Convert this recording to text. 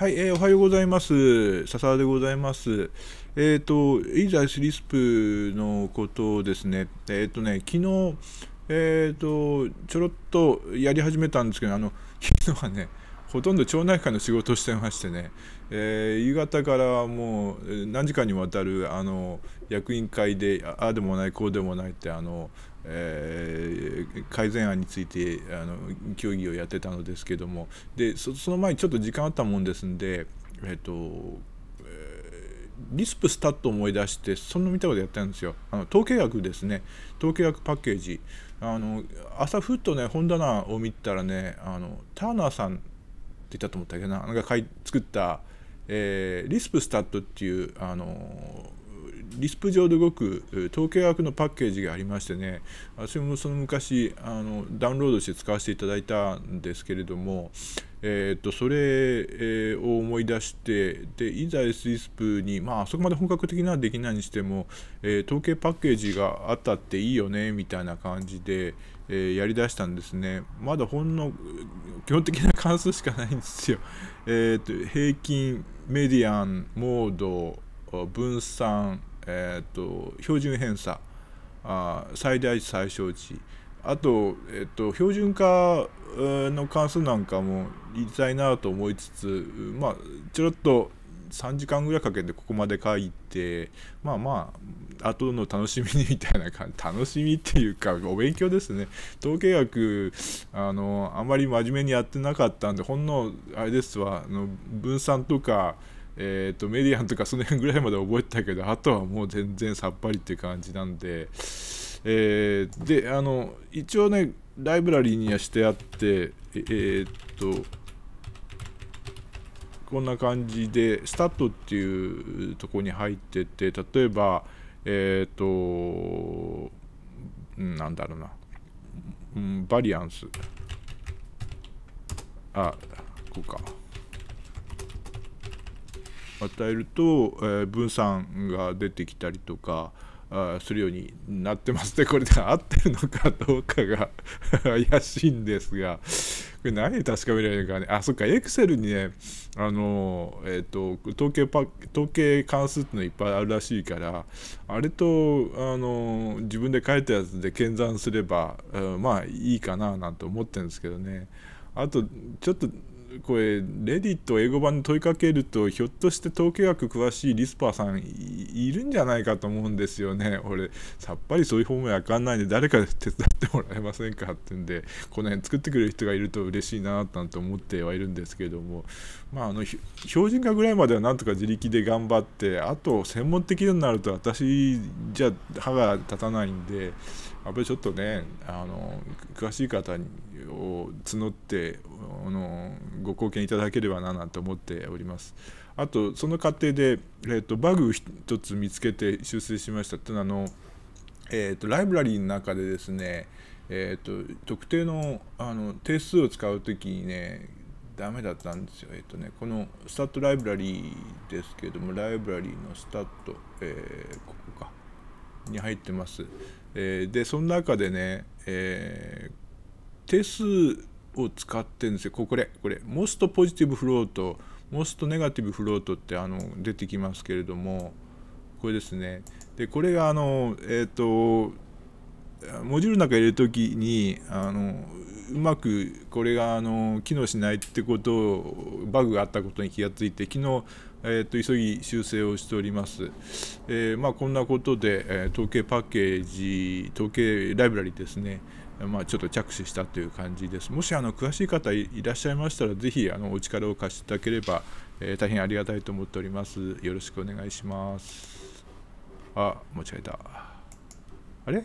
はい、えー、おはようございます。笹田でございます。えっ、ー、と、イーザイスリスプのことですね。えっ、ー、とね、昨日、えっ、ー、と、ちょろっとやり始めたんですけど、あの、昨日はね、ほとんど町内会の仕事をしてましてね、え夕方からもう何時間にわたるあの役員会でああでもないこうでもないってあの、え改善案についてあの協議をやってたのですけどもでその前にちょっと時間あったもんですんで、えっとリスプスタットを思い出してそんな見たことやったんですよあの統計学ですね統計学パッケージあの朝ふっとね本棚を見たらねあのターナーさんって言ったと思ったけどななんか作った、えー、リスプスタットっていうあのリスプ上で動く統計学のパッケージがありましてね私もその昔あのダウンロードして使わせていただいたんですけれども、えー、っとそれを思い出してでいざ s リスプにまあそこまで本格的なできないにしても、えー、統計パッケージがあったっていいよねみたいな感じで、えー、やりだしたんですねまだほんの基本的な関数しかないんですよ。えー、っと平均メディアンモード分散えーと、と標準偏差あ最大値最小値あと、えっ、と、標準化の関数なんかも言いたいなと思いつつ、まあ、ちょろっと3時間ぐらいかけてここまで書いてまあまあ後の楽しみにみたいな感じ楽しみっていうかお勉強ですね統計学あのあんまり真面目にやってなかったんでほんのあれですわあの分散とかえーと、メディアンとかその辺ぐらいまで覚えてたけどあとはもう全然さっぱりって感じなんで、えー、であの一応ねライブラリーにはしてあってえー、っとこんな感じでスタットっていうとこに入ってて例えばえっ、となんだろうな、うん、バリアンスあこうか与えると、えー、分散が出てきたりとかあするようになってますで、ね、これで合ってるのかどうかが 怪しいんですがこれ何で確かめられるかねあそっかエクセルにねあのえっ、ー、と統計パ統計関数ってのいっぱいあるらしいからあれとあの自分で書いたやつで検算すれば、うん、まあいいかななんて思ってるんですけどねあとちょっとこれレディット英語版に問いかけるとひょっとして統計学詳しいリスパーさんいるんじゃないかと思うんですよね俺さっぱりそういう方面わかんないんで誰か手伝ってもらえませんかってんでこの辺作ってくれる人がいると嬉しいななんて思ってはいるんですけどもまああの標準化ぐらいまではなんとか自力で頑張ってあと専門的になると私じゃ歯が立たないんでやっぱりちょっとねあの詳しい方にを募ってあのご貢献いただければななんて思っております。あとその過程で、えーと、バグ1つ見つけて修正しましたっていうのはあの、えーと、ライブラリーの中でですね、えーと、特定のあの定数を使う時にねダメだったんですよ。えっ、ー、とね、このスタットライブラリーですけれども、ライブラリーのスタット、えー、ここか、に入ってます。えー、で、その中でね、えー定数を使ってるんですよ。これ、これ、モストポジティブフロート、モストネガティブフロートってあの出てきますけれども、これですね。で、これがあの、えっ、ー、と、モジュールの中入れるときに、あの、うまくこれがあの機能しないってことをバグがあったことに気がついて昨日、えーと、急ぎ修正をしております、えー、まあ、こんなことで、え統計パッケージ統計ライブラリですねまあ、ちょっと着手したという感じです。もしあの詳しい方いらっしゃいましたら、ぜひあのお力を貸していただければ、えー、大変ありがたいと思っております。よろしくお願いします。あ、間違えた。あれ